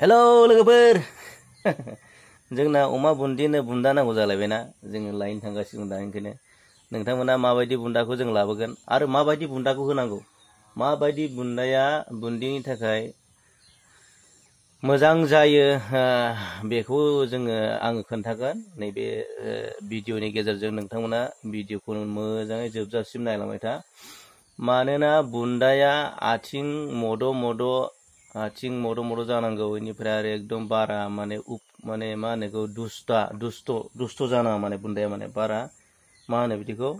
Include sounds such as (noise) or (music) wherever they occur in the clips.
hello लोगोफोर (laughs) जोंना अमा बुन्दिनो बुन्दा नांगौ जालायबायना जोङो जो लाइन दं दा बुंदा को जो बुन्दाखौ और लाबोगोन बुंदा को बुन्दाखौ होनांगौ माबायदि बुन्दाया बुन्दिनि थाखाय मोजां जायो जो जोङो आङो खोन्थागोन नैबे भिडिअनि गेजेरजों नोंथांमोना भिडिअखौ मोजाङै जोबजासिम नायलांबाय था मानोना बुन्दाया आथिं मद' मद' आथिं मद' मद' जानांगौ बेनिफ्राय आरो एकदम बारा माने उप माने मा होनो बेखौ दुस्त' दुस्त' जानाङा माने बुन्दाया माने बारा मा होनो बिदिखौ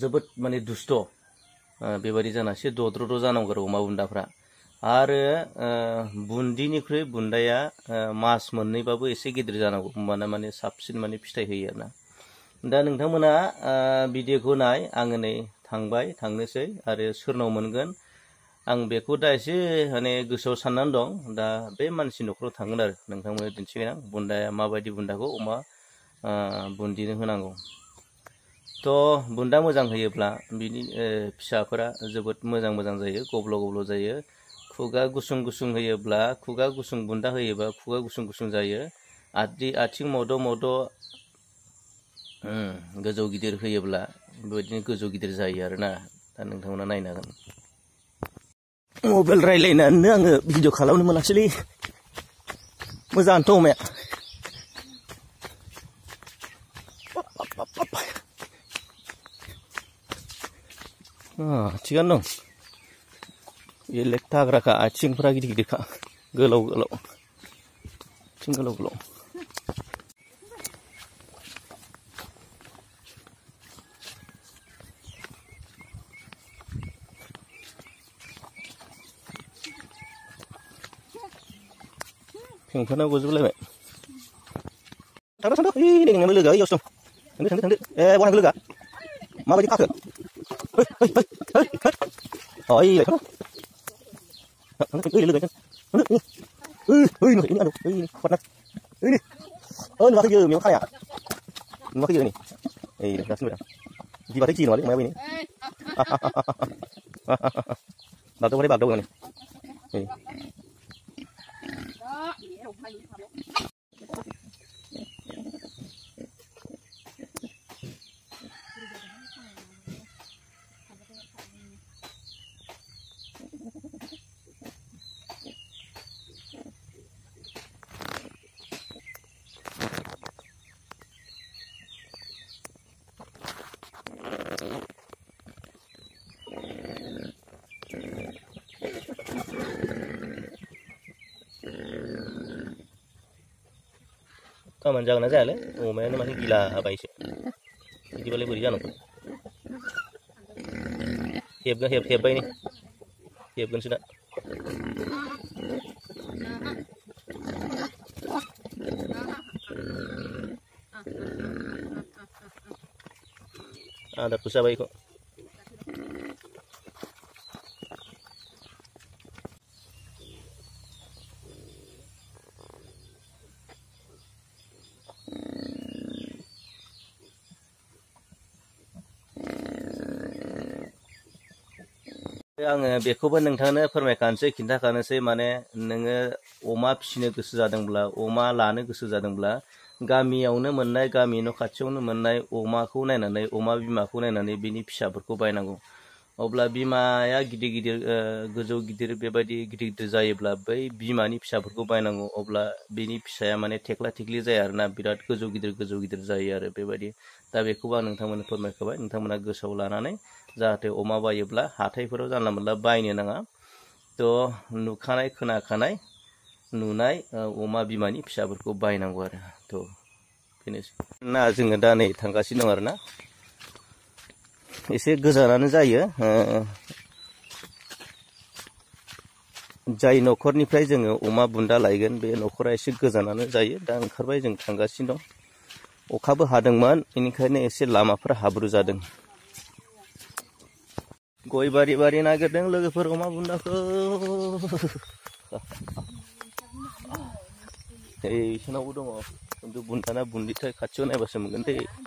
जोबोद माने दुस्त' बेबायदि जाना एसे दद्रद' जानांगौ आरो अमा बुन्दाफ्रा आरो बुन्दिनिख्रुइ बुन्दाया मास मोननैबाबो एसे गिदिर जानांगौ होमबाना माने साबसिन माने फिथाइ होयो आरोना दा नोंथांमोना भिडिअखौ नाय आङो नै थांबाय थांनोसै आरो सोरनाव मोनगोन आं बेखौ दा एसे माने गोसोआव साननानै दं दा बे मानसि न'खराव थांगोन आरो नोंथांमोनो दिन्थिगोन आं बुन्दाया माबायदि बुन्दाखौ अमा बुन्दिनो होनांगौ थ' बुन्दा मोजां होयोब्ला बिनि फिसाफोरा जोबोद मोजां मोजां जायो गब्ल' गब्ल' जायो खुगा गुसुं गुसुं होयोब्ला खुगा गुसुं बुन्दा होयोब्ला खुगा गुसुं गुसुं जायो आदि आथिं मद' मद' गोजौ गिदिर होयोब्ला बेबायदिनो गोजौ गिदिर जायो आरो ना दा नोंथांमोना नायनांगोन mobil रायलायनानै आङो भिडिअ खालामनो मोनासैलै मोजाङानोथ' अमाया थिगानो दं बे लेखथा हाग्राखा आथिंफ्रा गिदिर गिदिरखा गोलाव गोलाव आथिं गोलाव गोलाव भिंफोरनांगौ जोबलायबाय थांदो थांदो ओइ नै नोंनो लोगोआ इयावसो दं थांदो थांदो थांदो ए बहानि लोगोआ माबायदि खाखो ओइ ओइ ओइ लोगो ओइ ओइ नै आरो ओइ खरना ओइ नै ओइ नुवाखै जों मेव खाया नुवाखै जों नै ओइ दासो नुदों बिबाथाय गियो नामालै माया बैनो बागदावबाथाय बागदावो माने kamanjangan aja le lumayan masih gila apa isi jadi boleh beri jano siap kan siap siap ini siap kan sudah ada pusat baik kok आङो बेखौबो नोंथांनो फोरमायखानोसै खिन्थाखानोसै माने नोङो अमा फिसिनो गोसो जादोंब्ला अमा लानो गोसो जादोंब्ला गामियावनो मोननाय गामि न' खाथियावनो मोननाय अमाखौ नायनानै अमा बिमाखौ नायनानै बिनि फिसाफोरखौ बायनांगौ अब्ला बिमाया गिदिर गिदिर गोजौ गिदिर बेबायदि गिदिर गिदिर जायोब्ला बै बिमानि फिसाफोरखौ बायनांगौ अब्ला बिनि फिसाया माने थेख्ला थेख्लि जाया आरोना बिराद गोजौ गिदिर गोजौ गिदिर जायो आरो बेबायदि दा बेखौबो आं नोंथांमोननो फोरमायखाबाय नोंथांमोना गोसोआव लानानै जाहाथे अमा बायोब्ला हाथायफोराव जानला मोनला बायनो नाङा थ' नुखानाय खोनाखानाय नुनाय अमा बिमानि फिसाफोरखौ बायनांगौ आरो थ' बेनोसै ना जोङो दा नै थांगासिनो दं आरो ना एसे गोजानानो जायो जाय न'खरनिफ्राय जोङो अमा बुन्दा लायगोन बे न'खरा एसे गोजानानो जायो दा ओंखारबाय जों थांगासिनो दं अखाबो हादोंमोन बेनिखायनो एसे लामाफोरा हाब्रु जादों गय बारि बारि नागिरदों लोगोफोर अमा बुन्दाखौ ओइ (laughs) बिसोरनावबो दङ खिन्थु बुन्दाना बुन्दिथाय खाथियाव नायबासो मोनगोन दै